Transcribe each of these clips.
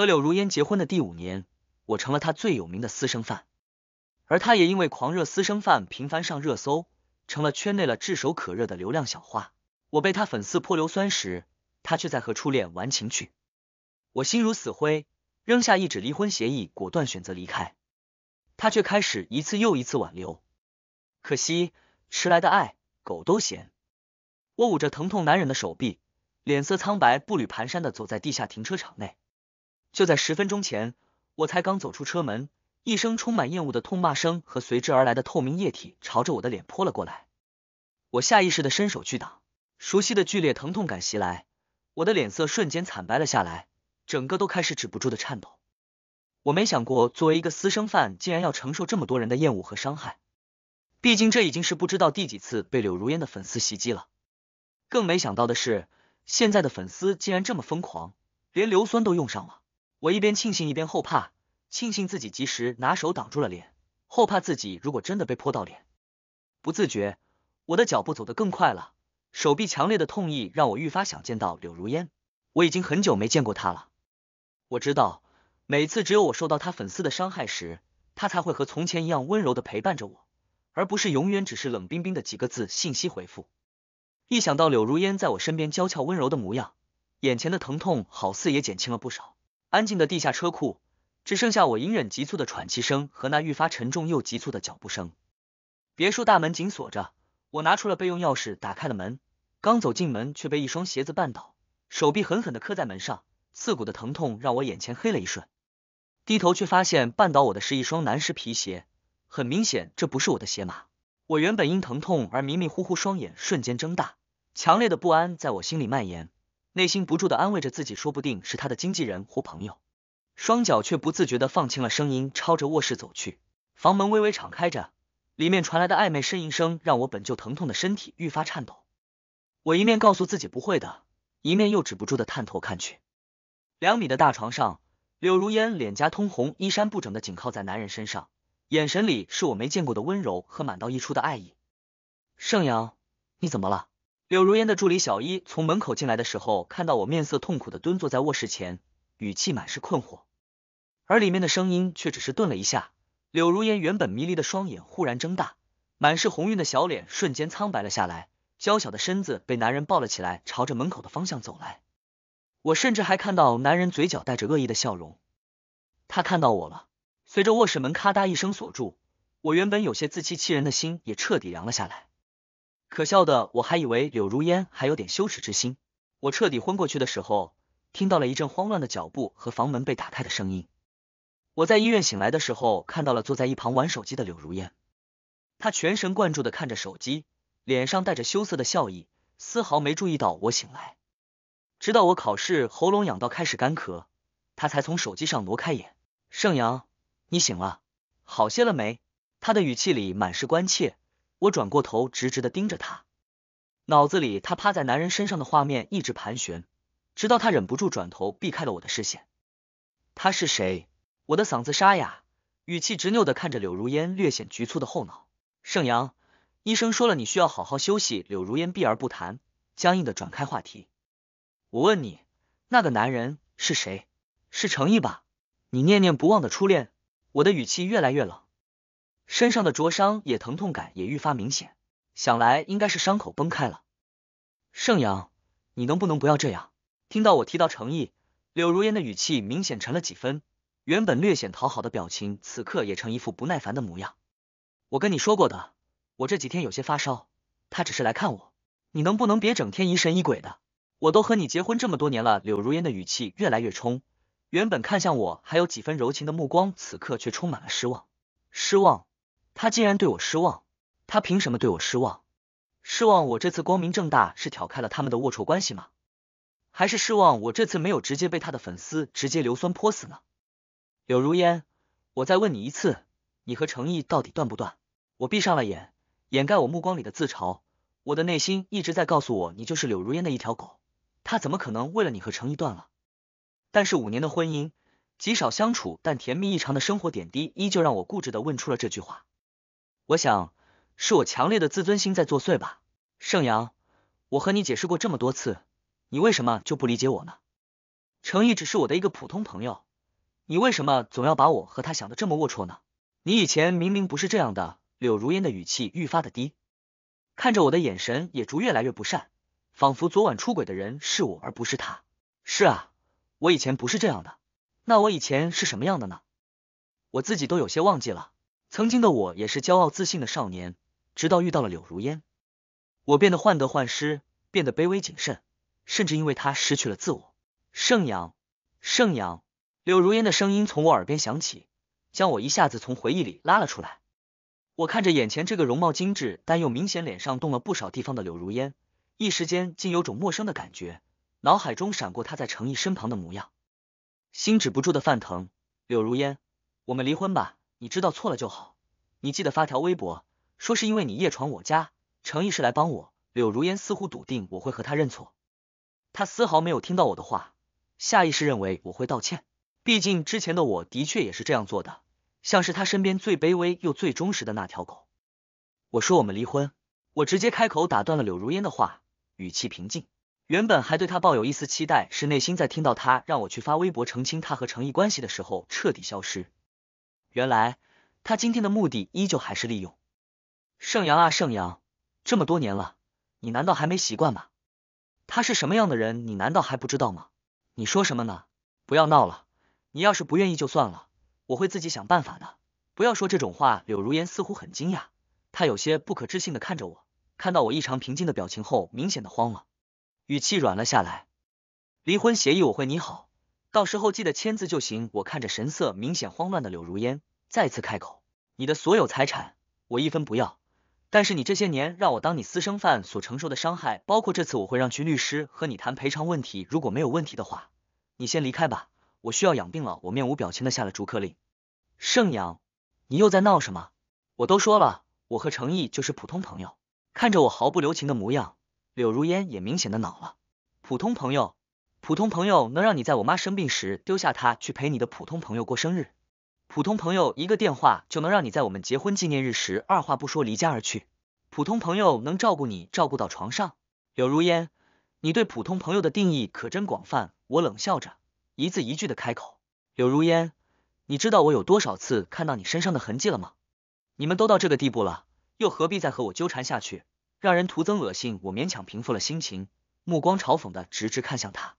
和柳如烟结婚的第五年，我成了他最有名的私生饭，而他也因为狂热私生饭频繁上热搜，成了圈内了炙手可热的流量小花。我被他粉丝泼硫酸时，他却在和初恋玩情趣，我心如死灰，扔下一纸离婚协议，果断选择离开。他却开始一次又一次挽留，可惜迟来的爱，狗都嫌。我捂着疼痛难忍的手臂，脸色苍白，步履蹒跚的走在地下停车场内。就在十分钟前，我才刚走出车门，一声充满厌恶的痛骂声和随之而来的透明液体朝着我的脸泼了过来。我下意识的伸手去挡，熟悉的剧烈疼痛感袭来，我的脸色瞬间惨白了下来，整个都开始止不住的颤抖。我没想过，作为一个私生饭，竟然要承受这么多人的厌恶和伤害。毕竟这已经是不知道第几次被柳如烟的粉丝袭击了。更没想到的是，现在的粉丝竟然这么疯狂，连硫酸都用上了。我一边庆幸一边后怕，庆幸自己及时拿手挡住了脸，后怕自己如果真的被泼到脸，不自觉我的脚步走得更快了，手臂强烈的痛意让我愈发想见到柳如烟。我已经很久没见过她了。我知道，每次只有我受到她粉丝的伤害时，她才会和从前一样温柔的陪伴着我，而不是永远只是冷冰冰的几个字信息回复。一想到柳如烟在我身边娇俏温柔的模样，眼前的疼痛好似也减轻了不少。安静的地下车库，只剩下我隐忍急促的喘气声和那愈发沉重又急促的脚步声。别墅大门紧锁着，我拿出了备用钥匙，打开了门。刚走进门，却被一双鞋子绊倒，手臂狠狠的磕在门上，刺骨的疼痛让我眼前黑了一瞬。低头却发现绊倒我的是一双男士皮鞋，很明显这不是我的鞋码。我原本因疼痛而迷迷糊糊，双眼瞬间睁大，强烈的不安在我心里蔓延。内心不住的安慰着自己，说不定是他的经纪人或朋友，双脚却不自觉的放轻了声音，朝着卧室走去。房门微微敞开着，里面传来的暧昧呻吟声让我本就疼痛的身体愈发颤抖。我一面告诉自己不会的，一面又止不住的探头看去。两米的大床上，柳如烟脸颊通红，衣衫不整的紧靠在男人身上，眼神里是我没见过的温柔和满到溢出的爱意。盛阳，你怎么了？柳如烟的助理小一从门口进来的时候，看到我面色痛苦的蹲坐在卧室前，语气满是困惑，而里面的声音却只是顿了一下。柳如烟原本迷离的双眼忽然睁大，满是红晕的小脸瞬间苍白了下来，娇小的身子被男人抱了起来，朝着门口的方向走来。我甚至还看到男人嘴角带着恶意的笑容。他看到我了。随着卧室门咔嗒一声锁住，我原本有些自欺欺人的心也彻底凉了下来。可笑的，我还以为柳如烟还有点羞耻之心。我彻底昏过去的时候，听到了一阵慌乱的脚步和房门被打开的声音。我在医院醒来的时候，看到了坐在一旁玩手机的柳如烟，她全神贯注的看着手机，脸上带着羞涩的笑意，丝毫没注意到我醒来。直到我考试喉咙痒到开始干咳，他才从手机上挪开眼。盛阳，你醒了，好些了没？他的语气里满是关切。我转过头，直直的盯着他，脑子里他趴在男人身上的画面一直盘旋，直到他忍不住转头避开了我的视线。他是谁？我的嗓子沙哑，语气执拗的看着柳如烟略显局促的后脑。盛阳，医生说了，你需要好好休息。柳如烟避而不谈，僵硬的转开话题。我问你，那个男人是谁？是程毅吧？你念念不忘的初恋。我的语气越来越冷。身上的灼伤也疼痛感也愈发明显，想来应该是伤口崩开了。盛阳，你能不能不要这样？听到我提到诚意，柳如烟的语气明显沉了几分，原本略显讨好的表情，此刻也成一副不耐烦的模样。我跟你说过的，我这几天有些发烧，他只是来看我，你能不能别整天疑神疑鬼的？我都和你结婚这么多年了。柳如烟的语气越来越冲，原本看向我还有几分柔情的目光，此刻却充满了失望，失望。他竟然对我失望，他凭什么对我失望？失望我这次光明正大是挑开了他们的龌龊关系吗？还是失望我这次没有直接被他的粉丝直接硫酸泼死呢？柳如烟，我再问你一次，你和成毅到底断不断？我闭上了眼，掩盖我目光里的自嘲。我的内心一直在告诉我，你就是柳如烟的一条狗，他怎么可能为了你和成毅断了？但是五年的婚姻，极少相处但甜蜜异常的生活点滴，依旧让我固执的问出了这句话。我想，是我强烈的自尊心在作祟吧。盛阳，我和你解释过这么多次，你为什么就不理解我呢？程毅只是我的一个普通朋友，你为什么总要把我和他想的这么龌龊呢？你以前明明不是这样的。柳如烟的语气愈发的低，看着我的眼神也逐越来越不善，仿佛昨晚出轨的人是我而不是他。是啊，我以前不是这样的，那我以前是什么样的呢？我自己都有些忘记了。曾经的我也是骄傲自信的少年，直到遇到了柳如烟，我变得患得患失，变得卑微谨慎，甚至因为他失去了自我。盛阳，盛阳，柳如烟的声音从我耳边响起，将我一下子从回忆里拉了出来。我看着眼前这个容貌精致但又明显脸上动了不少地方的柳如烟，一时间竟有种陌生的感觉，脑海中闪过她在程毅身旁的模样，心止不住的泛疼。柳如烟，我们离婚吧。你知道错了就好，你记得发条微博，说是因为你夜闯我家，诚毅是来帮我。柳如烟似乎笃定我会和他认错，他丝毫没有听到我的话，下意识认为我会道歉，毕竟之前的我的确也是这样做的，像是他身边最卑微又最忠实的那条狗。我说我们离婚，我直接开口打断了柳如烟的话，语气平静。原本还对他抱有一丝期待，是内心在听到他让我去发微博澄清他和程毅关系的时候彻底消失。原来他今天的目的依旧还是利用盛阳啊，盛阳，这么多年了，你难道还没习惯吗？他是什么样的人，你难道还不知道吗？你说什么呢？不要闹了，你要是不愿意就算了，我会自己想办法的。不要说这种话。柳如烟似乎很惊讶，她有些不可置信的看着我，看到我异常平静的表情后，明显的慌了，语气软了下来。离婚协议我会拟好。到时候记得签字就行。我看着神色明显慌乱的柳如烟，再次开口，你的所有财产我一分不要，但是你这些年让我当你私生饭所承受的伤害，包括这次，我会让军律师和你谈赔偿问题。如果没有问题的话，你先离开吧，我需要养病了。我面无表情的下了逐客令。盛阳，你又在闹什么？我都说了，我和程毅就是普通朋友。看着我毫不留情的模样，柳如烟也明显的恼了。普通朋友。普通朋友能让你在我妈生病时丢下她去陪你的普通朋友过生日，普通朋友一个电话就能让你在我们结婚纪念日时二话不说离家而去，普通朋友能照顾你照顾到床上。柳如烟，你对普通朋友的定义可真广泛。我冷笑着，一字一句的开口。柳如烟，你知道我有多少次看到你身上的痕迹了吗？你们都到这个地步了，又何必再和我纠缠下去，让人徒增恶心。我勉强平复了心情，目光嘲讽的直直看向他。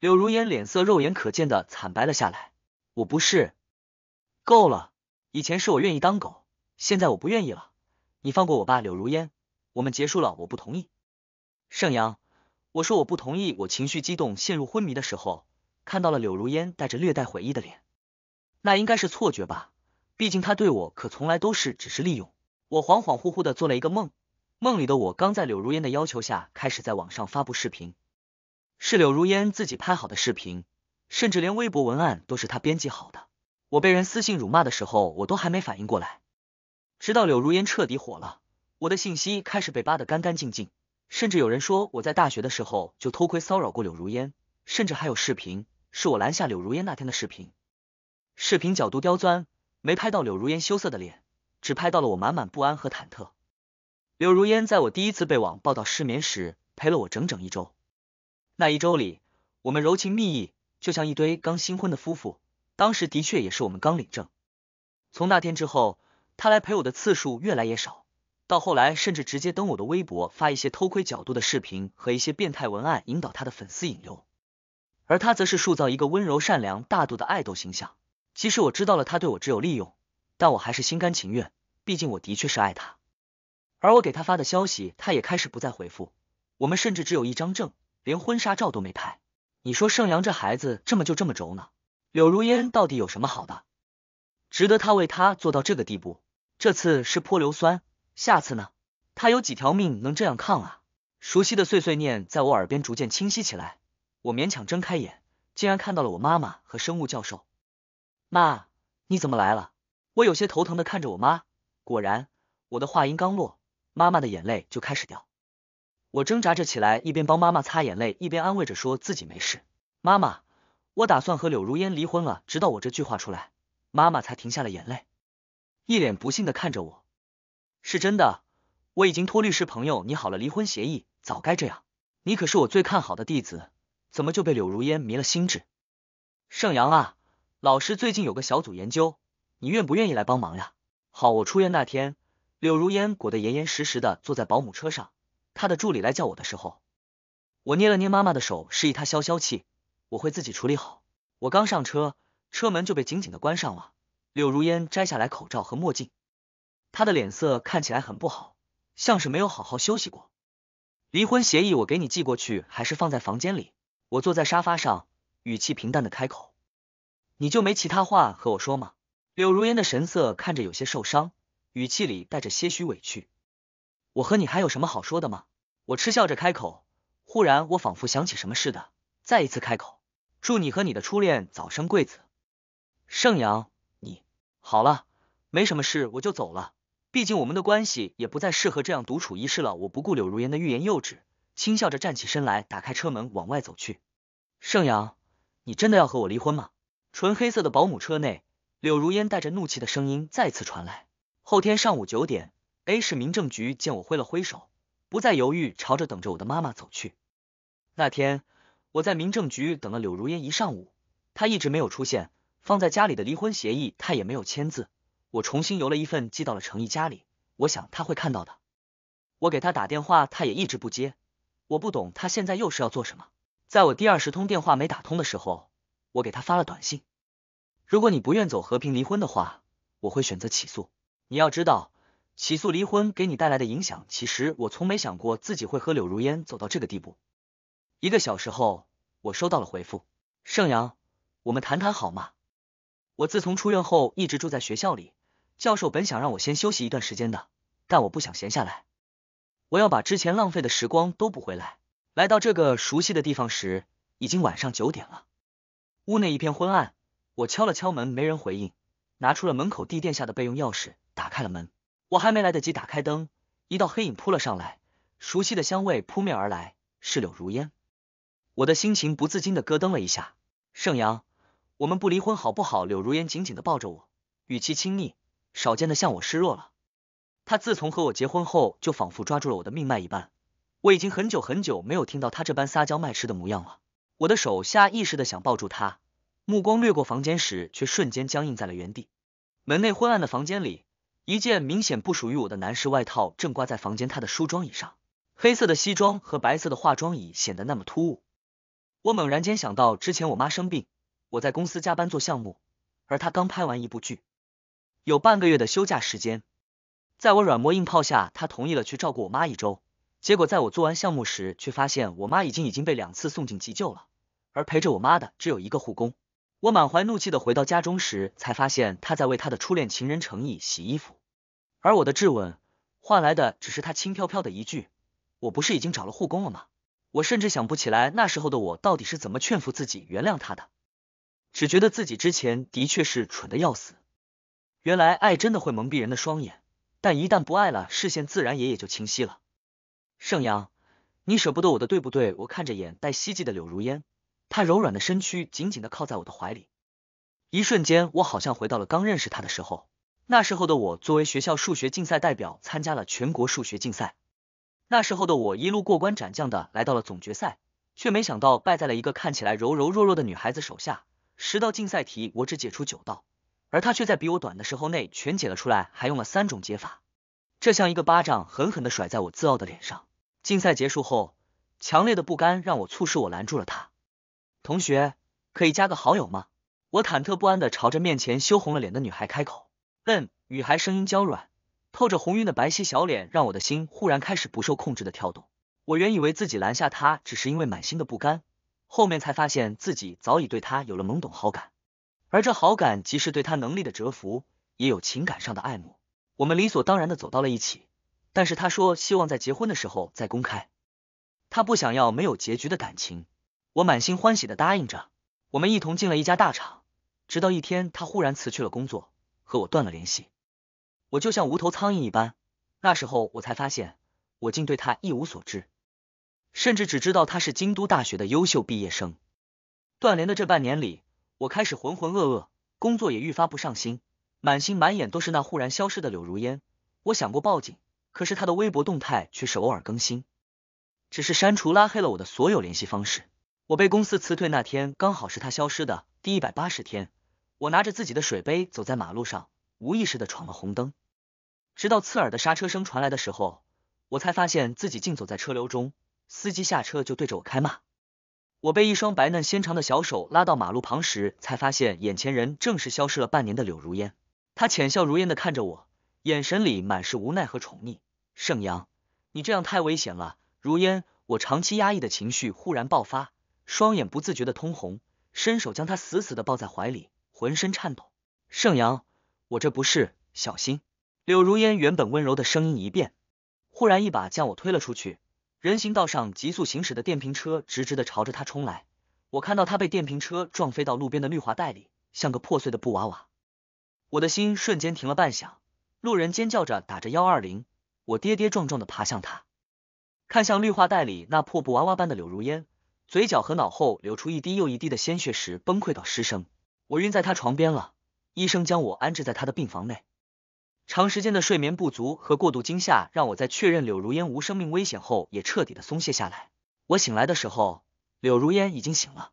柳如烟脸色肉眼可见的惨白了下来。我不是，够了！以前是我愿意当狗，现在我不愿意了。你放过我吧，柳如烟。我们结束了，我不同意。盛阳，我说我不同意。我情绪激动，陷入昏迷的时候，看到了柳如烟带着略带悔意的脸，那应该是错觉吧？毕竟他对我可从来都是只是利用。我恍恍惚惚的做了一个梦，梦里的我刚在柳如烟的要求下开始在网上发布视频。是柳如烟自己拍好的视频，甚至连微博文案都是她编辑好的。我被人私信辱骂的时候，我都还没反应过来。直到柳如烟彻底火了，我的信息开始被扒得干干净净，甚至有人说我在大学的时候就偷窥骚扰过柳如烟，甚至还有视频是我拦下柳如烟那天的视频。视频角度刁钻，没拍到柳如烟羞涩的脸，只拍到了我满满不安和忐忑。柳如烟在我第一次被网暴到失眠时，陪了我整整一周。那一周里，我们柔情蜜意，就像一对刚新婚的夫妇。当时的确也是我们刚领证。从那天之后，他来陪我的次数越来越少，到后来甚至直接登我的微博发一些偷窥角度的视频和一些变态文案，引导他的粉丝引流。而他则是塑造一个温柔、善良、大度的爱豆形象。即使我知道了他对我只有利用，但我还是心甘情愿，毕竟我的确是爱他。而我给他发的消息，他也开始不再回复。我们甚至只有一张证。连婚纱照都没拍，你说盛阳这孩子这么就这么轴呢？柳如烟到底有什么好的，值得他为他做到这个地步？这次是泼硫酸，下次呢？他有几条命能这样抗啊？熟悉的碎碎念在我耳边逐渐清晰起来，我勉强睁开眼，竟然看到了我妈妈和生物教授。妈，你怎么来了？我有些头疼的看着我妈，果然，我的话音刚落，妈妈的眼泪就开始掉。我挣扎着起来，一边帮妈妈擦眼泪，一边安慰着说自己没事。妈妈，我打算和柳如烟离婚了。直到我这句话出来，妈妈才停下了眼泪，一脸不幸的看着我。是真的，我已经托律师朋友拟好了离婚协议，早该这样。你可是我最看好的弟子，怎么就被柳如烟迷了心智？盛阳啊，老师最近有个小组研究，你愿不愿意来帮忙呀？好，我出院那天，柳如烟裹得严严实实的，坐在保姆车上。他的助理来叫我的时候，我捏了捏妈妈的手，示意她消消气，我会自己处理好。我刚上车，车门就被紧紧的关上了。柳如烟摘下来口罩和墨镜，她的脸色看起来很不好，像是没有好好休息过。离婚协议我给你寄过去，还是放在房间里？我坐在沙发上，语气平淡的开口：“你就没其他话和我说吗？”柳如烟的神色看着有些受伤，语气里带着些许委屈。我和你还有什么好说的吗？我嗤笑着开口，忽然我仿佛想起什么似的，再一次开口：“祝你和你的初恋早生贵子。”盛阳，你好了，没什么事，我就走了。毕竟我们的关系也不再适合这样独处一室了。我不顾柳如烟的欲言又止，轻笑着站起身来，打开车门往外走去。盛阳，你真的要和我离婚吗？纯黑色的保姆车内，柳如烟带着怒气的声音再次传来。后天上午九点，A 市民政局。见我挥了挥手。不再犹豫，朝着等着我的妈妈走去。那天我在民政局等了柳如烟一上午，她一直没有出现。放在家里的离婚协议，她也没有签字。我重新邮了一份寄到了程毅家里，我想他会看到的。我给他打电话，他也一直不接。我不懂他现在又是要做什么。在我第二十通电话没打通的时候，我给他发了短信：如果你不愿走和平离婚的话，我会选择起诉。你要知道。起诉离婚给你带来的影响，其实我从没想过自己会和柳如烟走到这个地步。一个小时后，我收到了回复，盛阳，我们谈谈好吗？我自从出院后一直住在学校里，教授本想让我先休息一段时间的，但我不想闲下来，我要把之前浪费的时光都补回来。来到这个熟悉的地方时，已经晚上九点了，屋内一片昏暗，我敲了敲门，没人回应，拿出了门口地垫下的备用钥匙，打开了门。我还没来得及打开灯，一道黑影扑了上来，熟悉的香味扑面而来，是柳如烟。我的心情不自禁的咯噔了一下。盛阳，我们不离婚好不好？柳如烟紧紧的抱着我，语气亲昵，少见的向我示弱了。她自从和我结婚后，就仿佛抓住了我的命脉一般。我已经很久很久没有听到她这般撒娇卖吃的模样了。我的手下意识的想抱住她，目光掠过房间时，却瞬间僵硬在了原地。门内昏暗的房间里。一件明显不属于我的男士外套正挂在房间他的梳妆椅上，黑色的西装和白色的化妆椅显得那么突兀。我猛然间想到，之前我妈生病，我在公司加班做项目，而他刚拍完一部剧，有半个月的休假时间。在我软磨硬泡下，他同意了去照顾我妈一周。结果在我做完项目时，却发现我妈已经已经被两次送进急救了，而陪着我妈的只有一个护工。我满怀怒气的回到家中时，才发现他在为他的初恋情人程毅洗衣服，而我的质问换来的只是他轻飘飘的一句：“我不是已经找了护工了吗？”我甚至想不起来那时候的我到底是怎么劝服自己原谅他的，只觉得自己之前的确是蠢的要死。原来爱真的会蒙蔽人的双眼，但一旦不爱了，视线自然也也就清晰了。盛阳，你舍不得我的对不对？我看着眼带希冀的柳如烟。他柔软的身躯紧紧的靠在我的怀里，一瞬间，我好像回到了刚认识他的时候。那时候的我，作为学校数学竞赛代表，参加了全国数学竞赛。那时候的我，一路过关斩将的来到了总决赛，却没想到败在了一个看起来柔柔弱弱的女孩子手下。十道竞赛题，我只解出九道，而她却在比我短的时候内全解了出来，还用了三种解法。这像一个巴掌狠狠的甩在我自傲的脸上。竞赛结束后，强烈的不甘让我促使我拦住了他。同学，可以加个好友吗？我忐忑不安的朝着面前羞红了脸的女孩开口。嗯，女孩声音娇软，透着红晕的白皙小脸让我的心忽然开始不受控制的跳动。我原以为自己拦下她只是因为满心的不甘，后面才发现自己早已对她有了懵懂好感。而这好感既是对她能力的折服，也有情感上的爱慕。我们理所当然的走到了一起，但是她说希望在结婚的时候再公开，她不想要没有结局的感情。我满心欢喜的答应着，我们一同进了一家大厂。直到一天，他忽然辞去了工作，和我断了联系。我就像无头苍蝇一般。那时候，我才发现我竟对他一无所知，甚至只知道他是京都大学的优秀毕业生。断联的这半年里，我开始浑浑噩噩，工作也愈发不上心，满心满眼都是那忽然消失的柳如烟。我想过报警，可是他的微博动态却是偶尔更新，只是删除拉黑了我的所有联系方式。我被公司辞退那天，刚好是他消失的第一百八十天。我拿着自己的水杯走在马路上，无意识的闯了红灯，直到刺耳的刹车声传来的时候，我才发现自己竟走在车流中。司机下车就对着我开骂。我被一双白嫩纤长的小手拉到马路旁时，才发现眼前人正是消失了半年的柳如烟。他浅笑如烟的看着我，眼神里满是无奈和宠溺。盛阳，你这样太危险了。如烟，我长期压抑的情绪忽然爆发。双眼不自觉的通红，伸手将她死死的抱在怀里，浑身颤抖。盛阳，我这不是小心。柳如烟原本温柔的声音一变，忽然一把将我推了出去。人行道上急速行驶的电瓶车直直的朝着他冲来，我看到他被电瓶车撞飞到路边的绿化带里，像个破碎的布娃娃。我的心瞬间停了半响，路人尖叫着打着幺二零，我跌跌撞撞的爬向他，看向绿化带里那破布娃娃般的柳如烟。嘴角和脑后流出一滴又一滴的鲜血时，崩溃到失声。我晕在他床边了。医生将我安置在他的病房内。长时间的睡眠不足和过度惊吓，让我在确认柳如烟无生命危险后，也彻底的松懈下来。我醒来的时候，柳如烟已经醒了。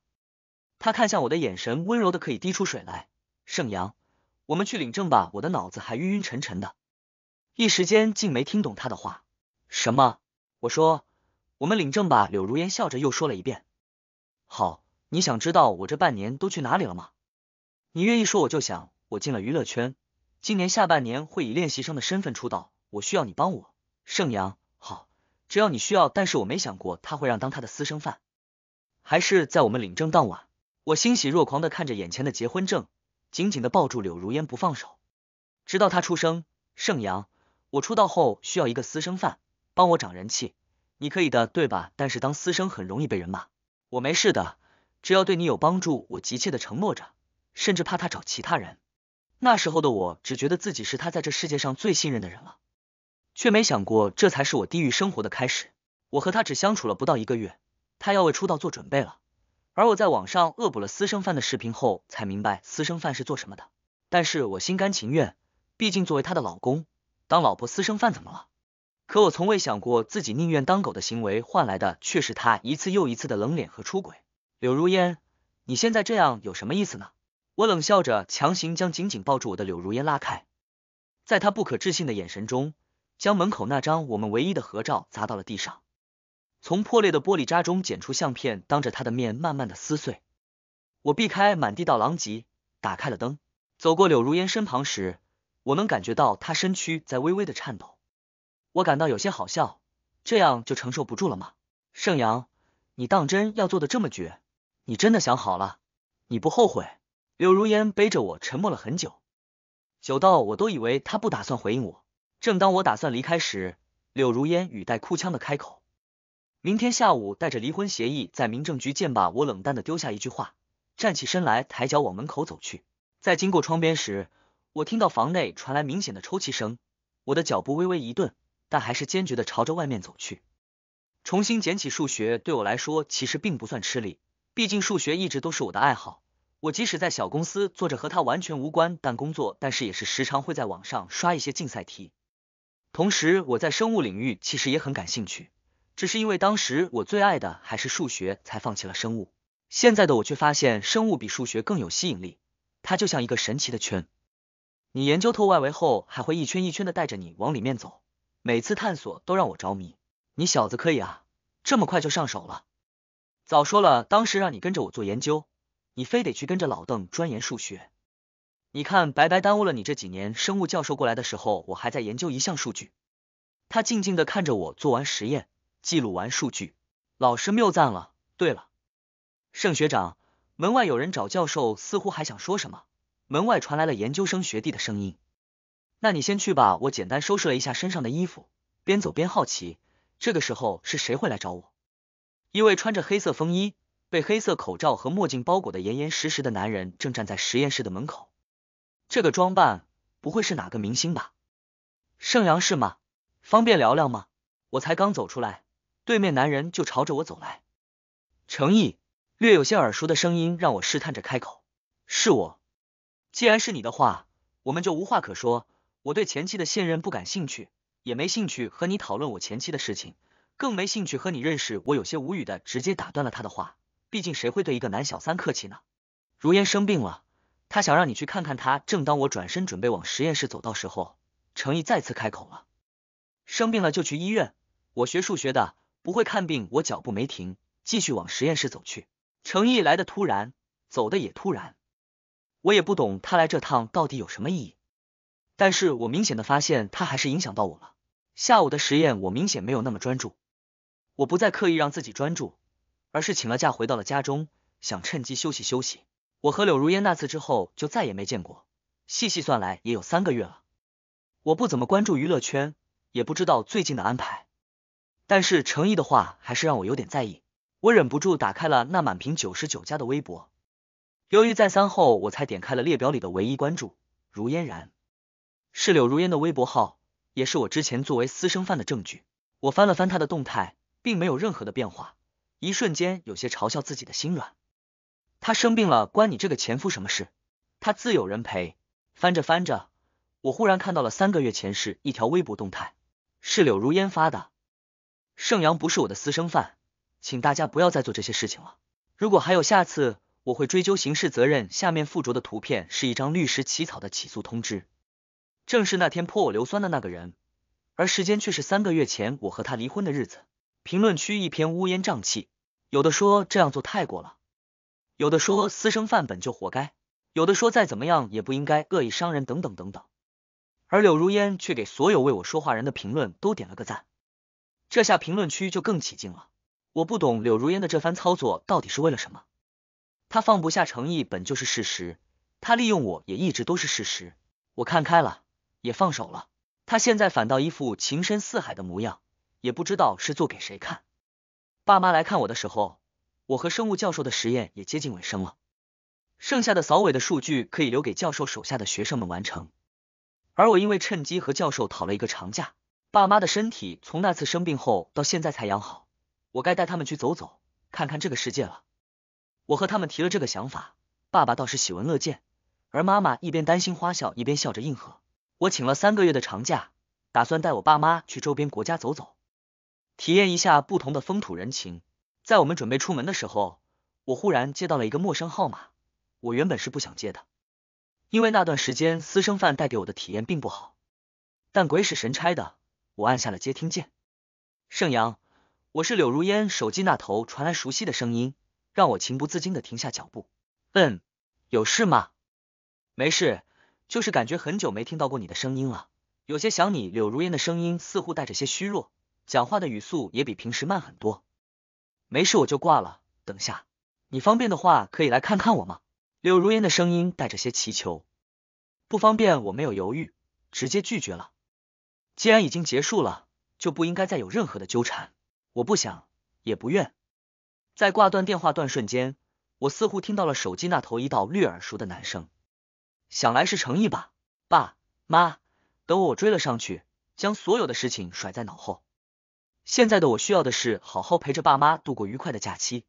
她看向我的眼神温柔的可以滴出水来。盛阳，我们去领证吧。我的脑子还晕晕沉沉的，一时间竟没听懂他的话。什么？我说我们领证吧。柳如烟笑着又说了一遍。好，你想知道我这半年都去哪里了吗？你愿意说我就想我进了娱乐圈，今年下半年会以练习生的身份出道。我需要你帮我，盛阳。好，只要你需要，但是我没想过他会让当他的私生饭。还是在我们领证当晚，我欣喜若狂的看着眼前的结婚证，紧紧的抱住柳如烟不放手，直到他出生。盛阳，我出道后需要一个私生饭，帮我涨人气，你可以的，对吧？但是当私生很容易被人骂。我没事的，只要对你有帮助，我急切的承诺着，甚至怕他找其他人。那时候的我只觉得自己是他在这世界上最信任的人了，却没想过这才是我地狱生活的开始。我和他只相处了不到一个月，他要为出道做准备了，而我在网上恶补了私生饭的视频后，才明白私生饭是做什么的。但是我心甘情愿，毕竟作为他的老公，当老婆私生饭怎么了？可我从未想过，自己宁愿当狗的行为换来的却是他一次又一次的冷脸和出轨。柳如烟，你现在这样有什么意思呢？我冷笑着，强行将紧紧抱住我的柳如烟拉开，在他不可置信的眼神中，将门口那张我们唯一的合照砸到了地上。从破裂的玻璃渣中捡出相片，当着他的面慢慢的撕碎。我避开满地道狼藉，打开了灯。走过柳如烟身旁时，我能感觉到她身躯在微微的颤抖。我感到有些好笑，这样就承受不住了吗？盛阳，你当真要做的这么绝？你真的想好了？你不后悔？柳如烟背着我沉默了很久，久到我都以为她不打算回应我。正当我打算离开时，柳如烟语带哭腔的开口：“明天下午带着离婚协议在民政局见吧。”我冷淡的丢下一句话，站起身来，抬脚往门口走去。在经过窗边时，我听到房内传来明显的抽泣声，我的脚步微微一顿。但还是坚决的朝着外面走去。重新捡起数学对我来说其实并不算吃力，毕竟数学一直都是我的爱好。我即使在小公司做着和它完全无关但工作，但是也是时常会在网上刷一些竞赛题。同时，我在生物领域其实也很感兴趣，只是因为当时我最爱的还是数学，才放弃了生物。现在的我却发现，生物比数学更有吸引力。它就像一个神奇的圈，你研究透外围后，还会一圈一圈的带着你往里面走。每次探索都让我着迷，你小子可以啊，这么快就上手了。早说了，当时让你跟着我做研究，你非得去跟着老邓专研数学，你看白白耽误了你这几年。生物教授过来的时候，我还在研究一项数据。他静静的看着我做完实验，记录完数据，老师谬赞了。对了，盛学长，门外有人找教授，似乎还想说什么。门外传来了研究生学弟的声音。那你先去吧，我简单收拾了一下身上的衣服，边走边好奇，这个时候是谁会来找我？一位穿着黑色风衣、被黑色口罩和墨镜包裹的严严实实的男人正站在实验室的门口，这个装扮不会是哪个明星吧？盛阳是吗？方便聊聊吗？我才刚走出来，对面男人就朝着我走来，诚意略有些耳熟的声音让我试探着开口：“是我，既然是你的话，我们就无话可说。”我对前妻的现任不感兴趣，也没兴趣和你讨论我前妻的事情，更没兴趣和你认识。我有些无语的直接打断了他的话，毕竟谁会对一个男小三客气呢？如烟生病了，他想让你去看看他。正当我转身准备往实验室走，到时候，程毅再次开口了。生病了就去医院。我学数学的，不会看病。我脚步没停，继续往实验室走去。程毅来的突然，走的也突然，我也不懂他来这趟到底有什么意义。但是我明显的发现，他还是影响到我了。下午的实验，我明显没有那么专注。我不再刻意让自己专注，而是请了假回到了家中，想趁机休息休息。我和柳如烟那次之后就再也没见过，细细算来也有三个月了。我不怎么关注娱乐圈，也不知道最近的安排，但是成毅的话还是让我有点在意。我忍不住打开了那满屏九十九加的微博，犹豫再三后，我才点开了列表里的唯一关注——如嫣然。是柳如烟的微博号，也是我之前作为私生饭的证据。我翻了翻她的动态，并没有任何的变化。一瞬间，有些嘲笑自己的心软。她生病了，关你这个前夫什么事？他自有人陪。翻着翻着，我忽然看到了三个月前是一条微博动态，是柳如烟发的：“盛阳不是我的私生饭，请大家不要再做这些事情了。如果还有下次，我会追究刑事责任。”下面附着的图片是一张律师起草的起诉通知。正是那天泼我硫酸的那个人，而时间却是三个月前我和他离婚的日子。评论区一片乌烟瘴气，有的说这样做太过了，有的说私生饭本就活该，有的说再怎么样也不应该恶意伤人，等等等等。而柳如烟却给所有为我说话人的评论都点了个赞，这下评论区就更起劲了。我不懂柳如烟的这番操作到底是为了什么？他放不下诚意本就是事实，他利用我也一直都是事实，我看开了。也放手了，他现在反倒一副情深似海的模样，也不知道是做给谁看。爸妈来看我的时候，我和生物教授的实验也接近尾声了，剩下的扫尾的数据可以留给教授手下的学生们完成。而我因为趁机和教授讨了一个长假，爸妈的身体从那次生病后到现在才养好，我该带他们去走走，看看这个世界了。我和他们提了这个想法，爸爸倒是喜闻乐见，而妈妈一边担心花笑，一边笑着应和。我请了三个月的长假，打算带我爸妈去周边国家走走，体验一下不同的风土人情。在我们准备出门的时候，我忽然接到了一个陌生号码，我原本是不想接的，因为那段时间私生饭带给我的体验并不好。但鬼使神差的，我按下了接听键。盛阳，我是柳如烟。手机那头传来熟悉的声音，让我情不自禁的停下脚步。嗯，有事吗？没事。就是感觉很久没听到过你的声音了，有些想你。柳如烟的声音似乎带着些虚弱，讲话的语速也比平时慢很多。没事，我就挂了。等下，你方便的话可以来看看我吗？柳如烟的声音带着些祈求。不方便，我没有犹豫，直接拒绝了。既然已经结束了，就不应该再有任何的纠缠。我不想，也不愿。在挂断电话断瞬间，我似乎听到了手机那头一道略耳熟的男声。想来是诚意吧，爸妈。等我追了上去，将所有的事情甩在脑后。现在的我需要的是好好陪着爸妈度过愉快的假期。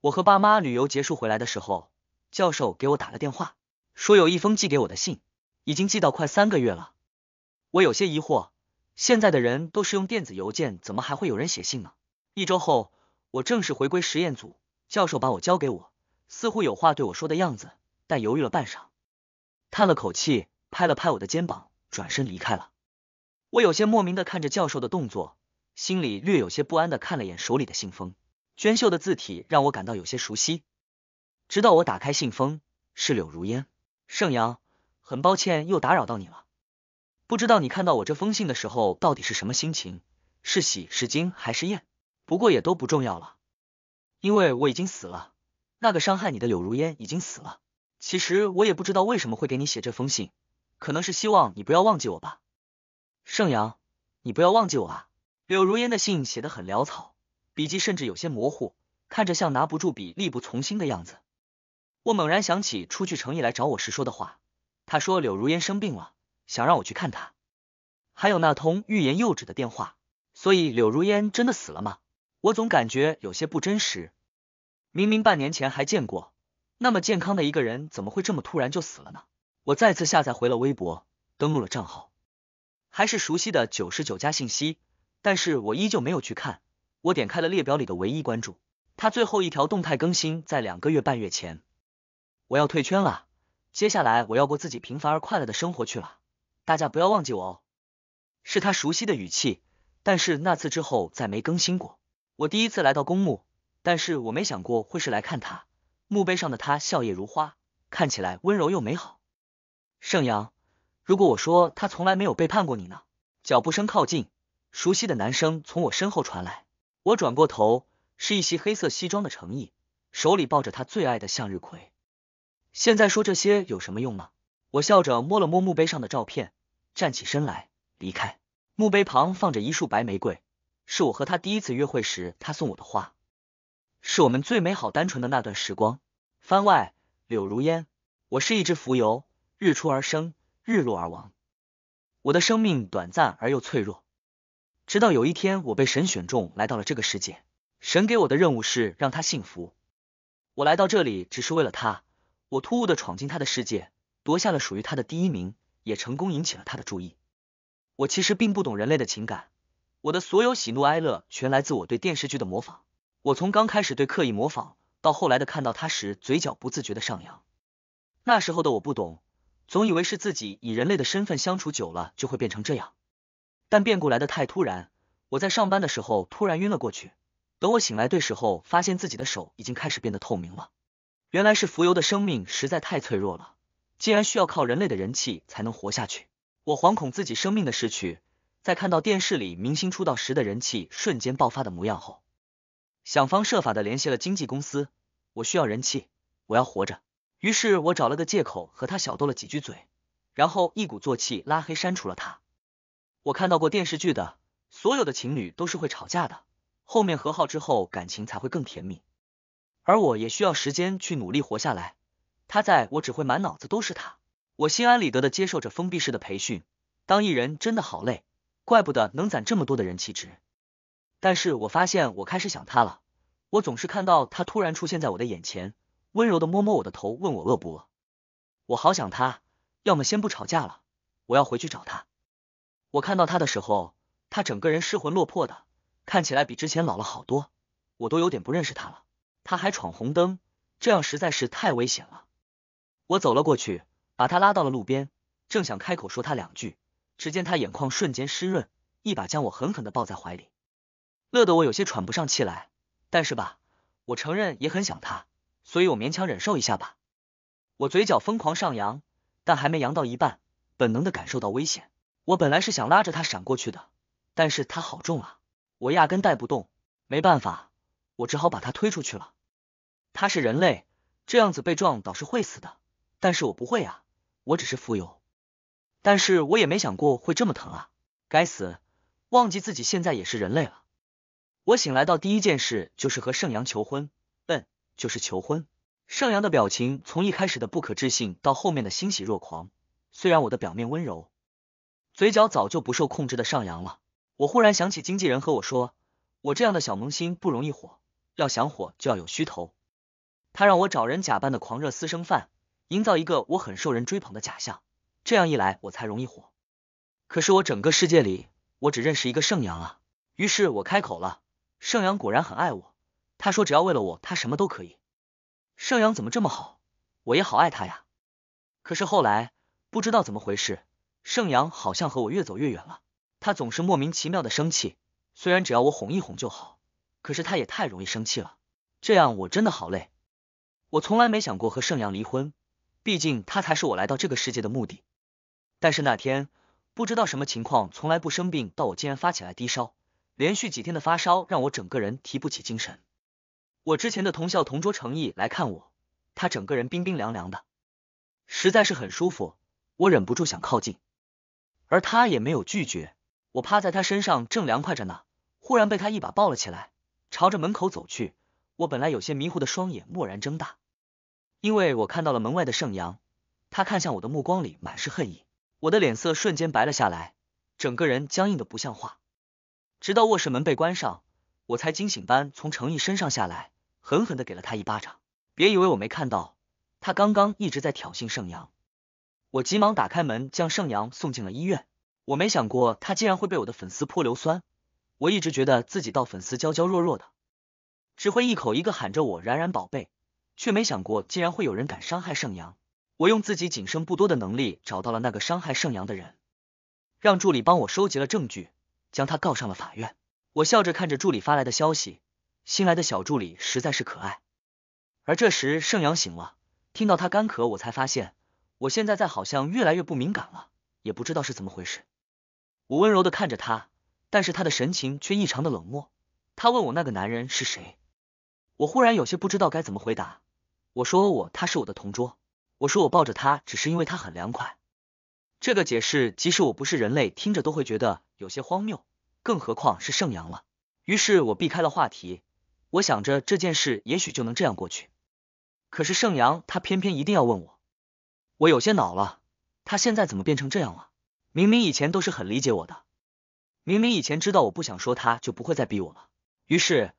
我和爸妈旅游结束回来的时候，教授给我打了电话，说有一封寄给我的信，已经寄到快三个月了。我有些疑惑，现在的人都是用电子邮件，怎么还会有人写信呢？一周后，我正式回归实验组，教授把我交给我，似乎有话对我说的样子，但犹豫了半晌。叹了口气，拍了拍我的肩膀，转身离开了。我有些莫名的看着教授的动作，心里略有些不安的看了眼手里的信封，娟秀的字体让我感到有些熟悉。直到我打开信封，是柳如烟。盛阳，很抱歉又打扰到你了。不知道你看到我这封信的时候，到底是什么心情，是喜，是惊，还是厌？不过也都不重要了，因为我已经死了。那个伤害你的柳如烟已经死了。其实我也不知道为什么会给你写这封信，可能是希望你不要忘记我吧。盛阳，你不要忘记我啊！柳如烟的信写得很潦草，笔迹甚至有些模糊，看着像拿不住笔、力不从心的样子。我猛然想起出去诚意来找我时说的话，他说柳如烟生病了，想让我去看他，还有那通欲言又止的电话。所以柳如烟真的死了吗？我总感觉有些不真实，明明半年前还见过。那么健康的一个人，怎么会这么突然就死了呢？我再次下载回了微博，登录了账号，还是熟悉的九十九加信息，但是我依旧没有去看。我点开了列表里的唯一关注，他最后一条动态更新在两个月半月前。我要退圈了，接下来我要过自己平凡而快乐的生活去了。大家不要忘记我哦。是他熟悉的语气，但是那次之后再没更新过。我第一次来到公墓，但是我没想过会是来看他。墓碑上的他笑靥如花，看起来温柔又美好。盛阳，如果我说他从来没有背叛过你呢？脚步声靠近，熟悉的男声从我身后传来。我转过头，是一袭黑色西装的成毅，手里抱着他最爱的向日葵。现在说这些有什么用呢？我笑着摸了摸墓碑上的照片，站起身来离开。墓碑旁放着一束白玫瑰，是我和他第一次约会时他送我的花。是我们最美好单纯的那段时光。番外，柳如烟，我是一只浮游，日出而生，日落而亡。我的生命短暂而又脆弱。直到有一天，我被神选中，来到了这个世界。神给我的任务是让他幸福。我来到这里只是为了他。我突兀的闯进他的世界，夺下了属于他的第一名，也成功引起了他的注意。我其实并不懂人类的情感，我的所有喜怒哀乐全来自我对电视剧的模仿。我从刚开始对刻意模仿，到后来的看到他时嘴角不自觉的上扬。那时候的我不懂，总以为是自己以人类的身份相处久了就会变成这样。但变故来的太突然，我在上班的时候突然晕了过去。等我醒来对时候，发现自己的手已经开始变得透明了。原来是浮游的生命实在太脆弱了，竟然需要靠人类的人气才能活下去。我惶恐自己生命的逝去，在看到电视里明星出道时的人气瞬间爆发的模样后。想方设法的联系了经纪公司，我需要人气，我要活着。于是，我找了个借口和他小斗了几句嘴，然后一鼓作气拉黑删除了他。我看到过电视剧的，所有的情侣都是会吵架的，后面和好之后感情才会更甜蜜。而我也需要时间去努力活下来。他在我只会满脑子都是他，我心安理得的接受着封闭式的培训。当艺人真的好累，怪不得能攒这么多的人气值。但是我发现我开始想他了，我总是看到他突然出现在我的眼前，温柔的摸摸我的头，问我饿不饿。我好想他，要么先不吵架了，我要回去找他。我看到他的时候，他整个人失魂落魄的，看起来比之前老了好多，我都有点不认识他了。他还闯红灯，这样实在是太危险了。我走了过去，把他拉到了路边，正想开口说他两句，只见他眼眶瞬间湿润，一把将我狠狠的抱在怀里。乐得我有些喘不上气来，但是吧，我承认也很想他，所以我勉强忍受一下吧。我嘴角疯狂上扬，但还没扬到一半，本能的感受到危险。我本来是想拉着他闪过去的，但是他好重啊，我压根带不动，没办法，我只好把他推出去了。他是人类，这样子被撞倒是会死的，但是我不会啊，我只是浮游。但是我也没想过会这么疼啊！该死，忘记自己现在也是人类了。我醒来到第一件事就是和盛阳求婚，嗯，就是求婚。盛阳的表情从一开始的不可置信到后面的欣喜若狂，虽然我的表面温柔，嘴角早就不受控制的上扬了。我忽然想起经纪人和我说，我这样的小萌新不容易火，要想火就要有虚头。他让我找人假扮的狂热私生饭，营造一个我很受人追捧的假象，这样一来我才容易火。可是我整个世界里，我只认识一个盛阳啊。于是我开口了。盛阳果然很爱我，他说只要为了我，他什么都可以。盛阳怎么这么好，我也好爱他呀。可是后来不知道怎么回事，盛阳好像和我越走越远了。他总是莫名其妙的生气，虽然只要我哄一哄就好，可是他也太容易生气了，这样我真的好累。我从来没想过和盛阳离婚，毕竟他才是我来到这个世界的目的。但是那天不知道什么情况，从来不生病到我竟然发起来低烧。连续几天的发烧让我整个人提不起精神。我之前的同校同桌程毅来看我，他整个人冰冰凉凉的，实在是很舒服，我忍不住想靠近，而他也没有拒绝。我趴在他身上正凉快着呢，忽然被他一把抱了起来，朝着门口走去。我本来有些迷糊的双眼蓦然睁大，因为我看到了门外的盛阳，他看向我的目光里满是恨意，我的脸色瞬间白了下来，整个人僵硬的不像话。直到卧室门被关上，我才惊醒般从程毅身上下来，狠狠的给了他一巴掌。别以为我没看到，他刚刚一直在挑衅盛阳。我急忙打开门，将盛阳送进了医院。我没想过他竟然会被我的粉丝泼硫酸。我一直觉得自己到粉丝娇娇弱弱的，只会一口一个喊着我冉冉宝贝，却没想过竟然会有人敢伤害盛阳。我用自己仅剩不多的能力找到了那个伤害盛阳的人，让助理帮我收集了证据。将他告上了法院。我笑着看着助理发来的消息，新来的小助理实在是可爱。而这时盛阳醒了，听到他干咳，我才发现我现在在好像越来越不敏感了，也不知道是怎么回事。我温柔的看着他，但是他的神情却异常的冷漠。他问我那个男人是谁，我忽然有些不知道该怎么回答。我说我他是我的同桌，我说我抱着他只是因为他很凉快。这个解释，即使我不是人类，听着都会觉得有些荒谬，更何况是圣阳了。于是我避开了话题，我想着这件事也许就能这样过去。可是圣阳他偏偏一定要问我，我有些恼了。他现在怎么变成这样了？明明以前都是很理解我的，明明以前知道我不想说，他就不会再逼我了。于是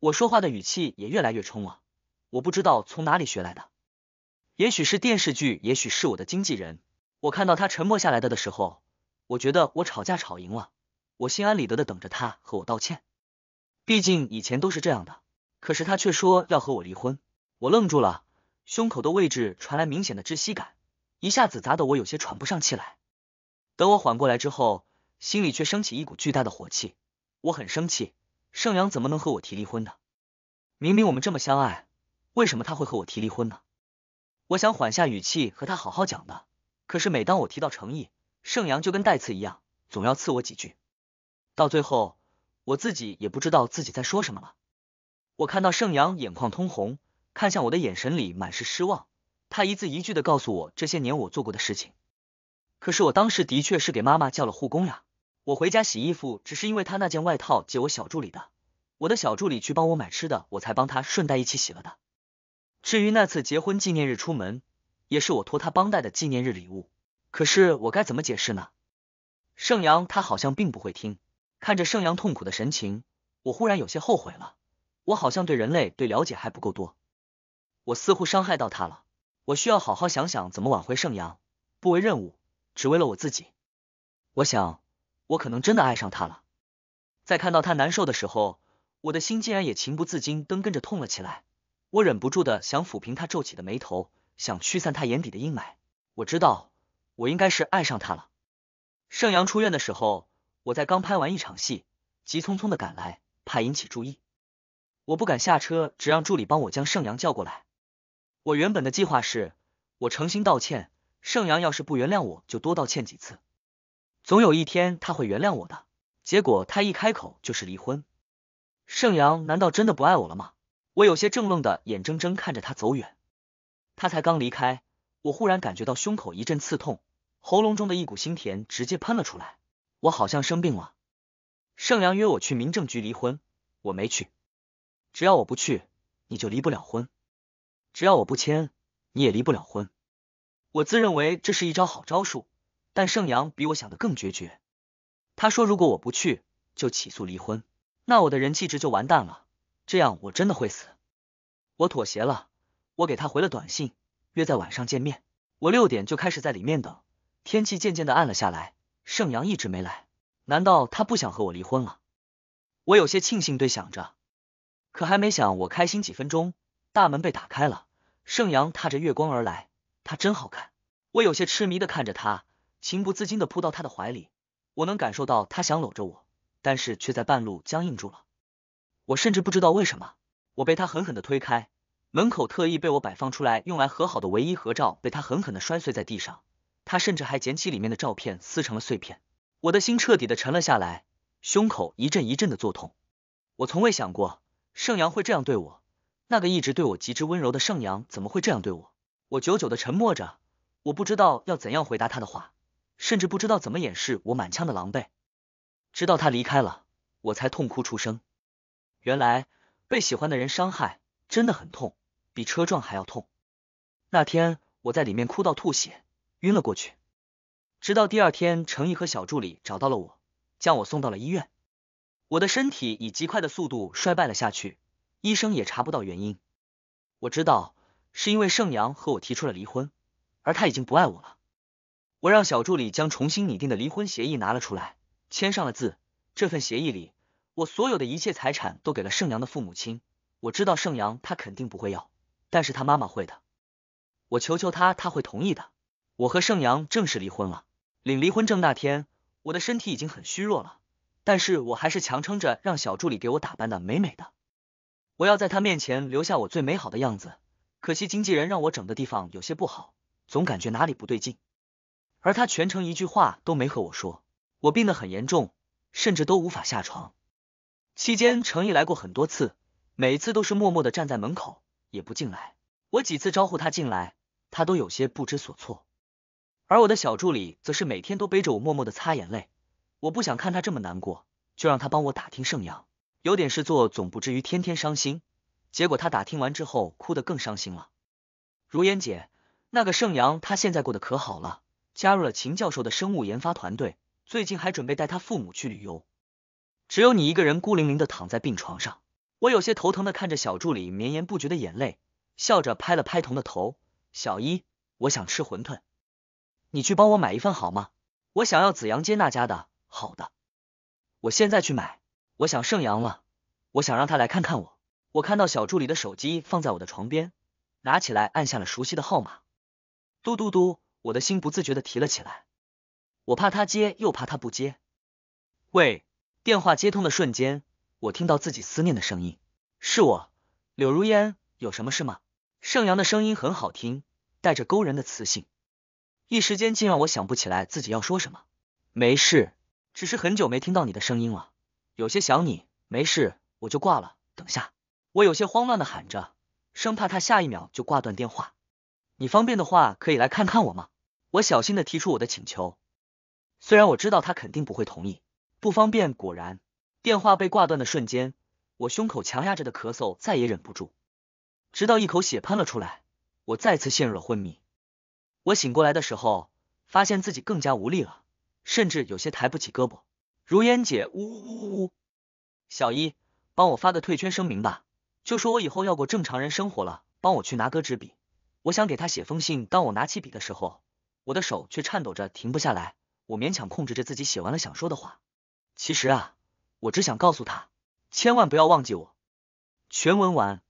我说话的语气也越来越冲了。我不知道从哪里学来的，也许是电视剧，也许是我的经纪人。我看到他沉默下来的的时候，我觉得我吵架吵赢了，我心安理得的等着他和我道歉，毕竟以前都是这样的。可是他却说要和我离婚，我愣住了，胸口的位置传来明显的窒息感，一下子砸得我有些喘不上气来。等我缓过来之后，心里却升起一股巨大的火气，我很生气，盛阳怎么能和我提离婚呢？明明我们这么相爱，为什么他会和我提离婚呢？我想缓下语气和他好好讲的。可是每当我提到诚意，盛阳就跟代次一样，总要刺我几句。到最后，我自己也不知道自己在说什么了。我看到盛阳眼眶通红，看向我的眼神里满是失望。他一字一句的告诉我这些年我做过的事情。可是我当时的确是给妈妈叫了护工呀。我回家洗衣服，只是因为他那件外套借我小助理的，我的小助理去帮我买吃的，我才帮他顺带一起洗了的。至于那次结婚纪念日出门，也是我托他帮带的纪念日礼物，可是我该怎么解释呢？盛阳他好像并不会听，看着盛阳痛苦的神情，我忽然有些后悔了。我好像对人类对了解还不够多，我似乎伤害到他了。我需要好好想想怎么挽回盛阳，不为任务，只为了我自己。我想，我可能真的爱上他了。在看到他难受的时候，我的心竟然也情不自禁跟着痛了起来。我忍不住的想抚平他皱起的眉头。想驱散他眼底的阴霾，我知道我应该是爱上他了。盛阳出院的时候，我在刚拍完一场戏，急匆匆的赶来，怕引起注意，我不敢下车，只让助理帮我将盛阳叫过来。我原本的计划是，我诚心道歉，盛阳要是不原谅我，就多道歉几次，总有一天他会原谅我的。结果他一开口就是离婚，盛阳难道真的不爱我了吗？我有些怔愣的，眼睁睁看着他走远。他才刚离开，我忽然感觉到胸口一阵刺痛，喉咙中的一股腥甜直接喷了出来。我好像生病了。盛阳约我去民政局离婚，我没去。只要我不去，你就离不了婚；只要我不签，你也离不了婚。我自认为这是一招好招数，但盛阳比我想的更决绝。他说，如果我不去，就起诉离婚，那我的人气值就完蛋了。这样我真的会死。我妥协了。我给他回了短信，约在晚上见面。我六点就开始在里面等，天气渐渐的暗了下来，盛阳一直没来，难道他不想和我离婚了？我有些庆幸，对想着，可还没想，我开心几分钟，大门被打开了，盛阳踏着月光而来，他真好看，我有些痴迷的看着他，情不自禁的扑到他的怀里，我能感受到他想搂着我，但是却在半路僵硬住了，我甚至不知道为什么，我被他狠狠的推开。门口特意被我摆放出来用来和好的唯一合照，被他狠狠的摔碎在地上。他甚至还捡起里面的照片，撕成了碎片。我的心彻底的沉了下来，胸口一阵一阵的作痛。我从未想过盛阳会这样对我，那个一直对我极致温柔的盛阳，怎么会这样对我？我久久的沉默着，我不知道要怎样回答他的话，甚至不知道怎么掩饰我满腔的狼狈。直到他离开了，我才痛哭出声。原来被喜欢的人伤害，真的很痛。比车撞还要痛。那天我在里面哭到吐血，晕了过去。直到第二天，程毅和小助理找到了我，将我送到了医院。我的身体以极快的速度衰败了下去，医生也查不到原因。我知道是因为盛阳和我提出了离婚，而他已经不爱我了。我让小助理将重新拟定的离婚协议拿了出来，签上了字。这份协议里，我所有的一切财产都给了盛阳的父母亲。我知道盛阳他肯定不会要。但是他妈妈会的，我求求他，他会同意的。我和盛阳正式离婚了，领离婚证那天，我的身体已经很虚弱了，但是我还是强撑着让小助理给我打扮的美美的，我要在他面前留下我最美好的样子。可惜经纪人让我整的地方有些不好，总感觉哪里不对劲。而他全程一句话都没和我说，我病得很严重，甚至都无法下床。期间，程毅来过很多次，每次都是默默的站在门口。也不进来，我几次招呼他进来，他都有些不知所措。而我的小助理则是每天都背着我默默的擦眼泪，我不想看他这么难过，就让他帮我打听盛阳，有点事做，总不至于天天伤心。结果他打听完之后，哭得更伤心了。如烟姐，那个盛阳，他现在过得可好了，加入了秦教授的生物研发团队，最近还准备带他父母去旅游。只有你一个人孤零零的躺在病床上。我有些头疼的看着小助理绵延不绝的眼泪，笑着拍了拍童的头。小一，我想吃馄饨，你去帮我买一份好吗？我想要紫阳街那家的。好的，我现在去买。我想盛阳了，我想让他来看看我。我看到小助理的手机放在我的床边，拿起来按下了熟悉的号码。嘟嘟嘟，我的心不自觉的提了起来，我怕他接，又怕他不接。喂，电话接通的瞬间。我听到自己思念的声音，是我，柳如烟，有什么事吗？盛阳的声音很好听，带着勾人的磁性，一时间竟让我想不起来自己要说什么。没事，只是很久没听到你的声音了，有些想你。没事，我就挂了。等下，我有些慌乱的喊着，生怕他下一秒就挂断电话。你方便的话，可以来看看我吗？我小心的提出我的请求，虽然我知道他肯定不会同意，不方便。果然。电话被挂断的瞬间，我胸口强压着的咳嗽再也忍不住，直到一口血喷了出来，我再次陷入了昏迷。我醒过来的时候，发现自己更加无力了，甚至有些抬不起胳膊。如烟姐，呜呜呜！小一，帮我发个退圈声明吧，就说我以后要过正常人生活了。帮我去拿个纸笔，我想给他写封信。当我拿起笔的时候，我的手却颤抖着停不下来。我勉强控制着自己写完了想说的话。其实啊。我只想告诉他，千万不要忘记我。全文完。